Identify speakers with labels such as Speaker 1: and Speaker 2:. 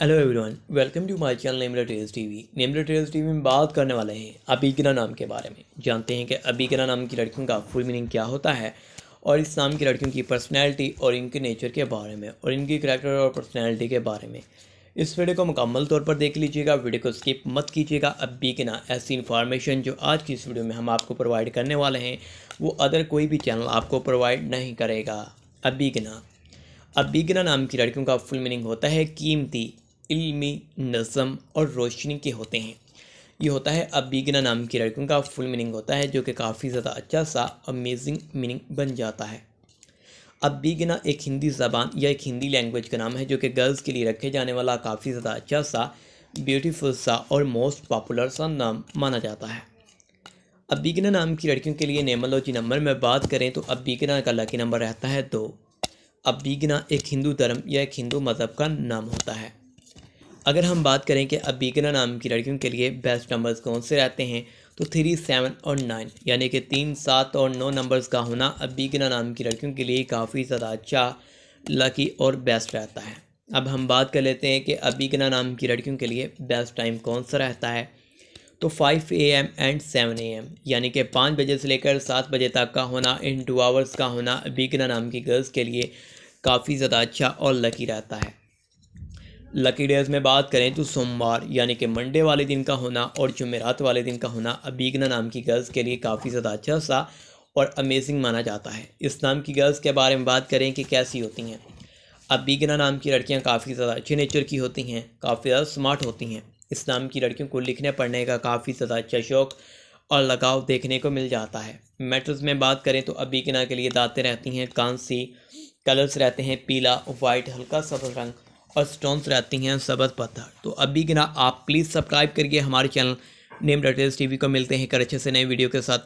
Speaker 1: hello everyone welcome to my channel नेमरा trails TV नेमरा trails TV में बात करने वाले हैं अबीकरा नाम के बारे में जानते हैं कि अबीकरा नाम की लड़कियों का फुल मीनिंग क्या होता है और इस नाम की लड़कियों की पर्सनैलिटी और इनके नेचर के बारे में और इनकी करैक्टर और पर्सनैलिटी के बारे में इस वीडियो को मुकम्मल तौर पर देख लीजिएगा वीडियो को स्किप मत कीजिएगा अब भी कि ना ऐसी इन्फॉर्मेशन जो आज की इस वीडियो में हम आपको प्रोवाइड करने वाले हैं वो अदर कोई भी चैनल आपको प्रोवाइड नहीं करेगा अबीगना अबीगना नाम की लड़कियों का फुल मीनिंग होता है कीमती इल्मी नज़म और रोशनी के होते हैं ये होता है अबीगना नाम की लड़कियों का फुल मीनिंग होता है जो कि काफ़ी ज़्यादा अच्छा सा अमेजिंग मीनिंग बन जाता है अबीगना एक हिंदी ज़बान या एक हिंदी लैंग्वेज का नाम है जो कि गर्ल्स के लिए रखे जाने वाला काफ़ी ज़्यादा अच्छा सा ब्यूटीफुल सा और मोस्ट पॉपुलर सा नाम माना जाता है अबीगना नाम की लड़कियों के लिए नेमोलॉजी नंबर में बात करें तो अबीगना का लकी नंबर रहता है दो अबीगना एक हिंदू धर्म या एक हिंदू मज़हब का नाम होता है अगर हम बात करें कि अबीगना नाम की लड़कियों के लिए बेस्ट नंबर्स कौन से रहते हैं तो थ्री सेवन और नाइन यानी कि तीन सात और नौ नंबर्स का होना अबीगना नाम की लड़कियों के लिए काफ़ी ज़्यादा अच्छा लकी और बेस्ट रहता है अब हम बात कर लेते हैं कि अबीगना नाम की लड़कियों के लिए बेस्ट टाइम कौन सा रहता है तो five A M and seven A M यानी कि पाँच बजे से लेकर सात बजे तक का होना इन टू आवर्स का होना अबीगना नाम की गर्ल्स के लिए काफ़ी ज़्यादा अच्छा और लकी रहता है लकी डेज में बात करें तो सोमवार यानी कि मंडे वाले दिन का होना और जुमेरात वाले दिन का होना अबीगना नाम की गर्ल्स के लिए काफ़ी ज़्यादा अच्छा सा और अमेजिंग माना जाता है इस नाम की गर्ल्स के बारे में बात करें कि कैसी होती हैं अबीगना नाम की लड़कियां काफ़ी ज़्यादा अच्छे नेचर की होती हैं काफ़ी ज़्यादा स्मार्ट होती हैं इस नाम की लड़कियों को लिखने पढ़ने का काफ़ी ज़्यादा अच्छा शौक़ और लगाव देखने को मिल जाता है मेटल्स में बात करें तो अबीगना के लिए दाँतें रहती हैं कांसी कलर्स रहते हैं पीला वाइट हल्का सफल रंग और स्टोन्स रहती हैं सबज पत्थर तो अभी गिना आप प्लीज़ सब्सक्राइब करिए हमारे चैनल नेम डॉट टी को मिलते हैं कर अच्छे से नए वीडियो के साथ